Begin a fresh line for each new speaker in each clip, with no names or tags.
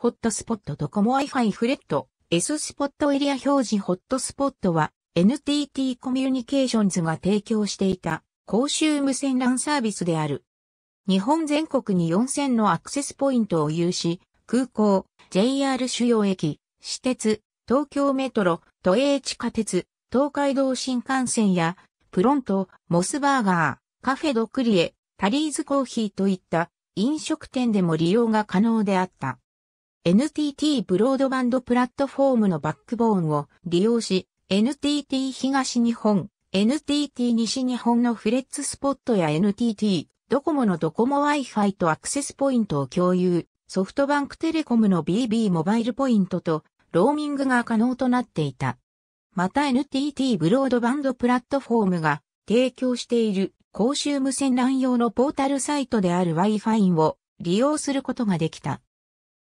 ホットスポットドコモ Wi-Fi フレット S スポットエリア表示ホットスポットは NTT コミュニケーションズが提供していた公衆無線 LAN サービスである。日本全国に4000のアクセスポイントを有し、空港、JR 主要駅、私鉄、東京メトロ、都営地下鉄、東海道新幹線や、プロント、モスバーガー、カフェドクリエ、タリーズコーヒーといった飲食店でも利用が可能であった。NTT ブロードバンドプラットフォームのバックボーンを利用し、NTT 東日本、NTT 西日本のフレッツスポットや NTT ドコモのドコモ Wi-Fi とアクセスポイントを共有、ソフトバンクテレコムの BB モバイルポイントとローミングが可能となっていた。また NTT ブロードバンドプラットフォームが提供している公衆無線 LAN 用のポータルサイトである Wi-Fi を利用することができた。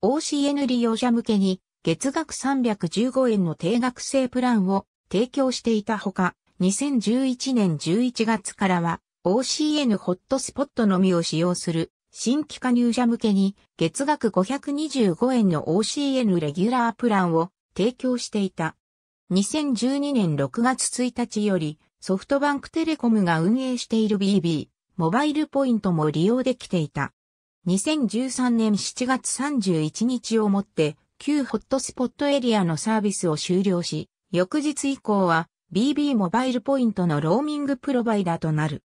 OCN 利用者向けに月額315円の定額制プランを提供していたほか、2011年11月からは OCN ホットスポットのみを使用する新規加入者向けに月額525円の OCN レギュラープランを提供していた。2012年6月1日よりソフトバンクテレコムが運営している BB モバイルポイントも利用できていた。2013年7月31日をもって旧ホットスポットエリアのサービスを終了し、翌日以降は BB モバイルポイントのローミングプロバイダーとなる。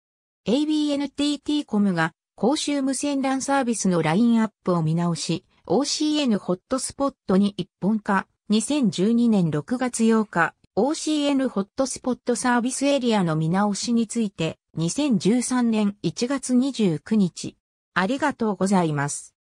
ABNTT コムが公衆無線 LAN サービスのラインアップを見直し、OCN ホットスポットに一本化、2012年6月8日、OCN ホットスポットサービスエリアの見直しについて、2013年1月29日、ありがとうございます。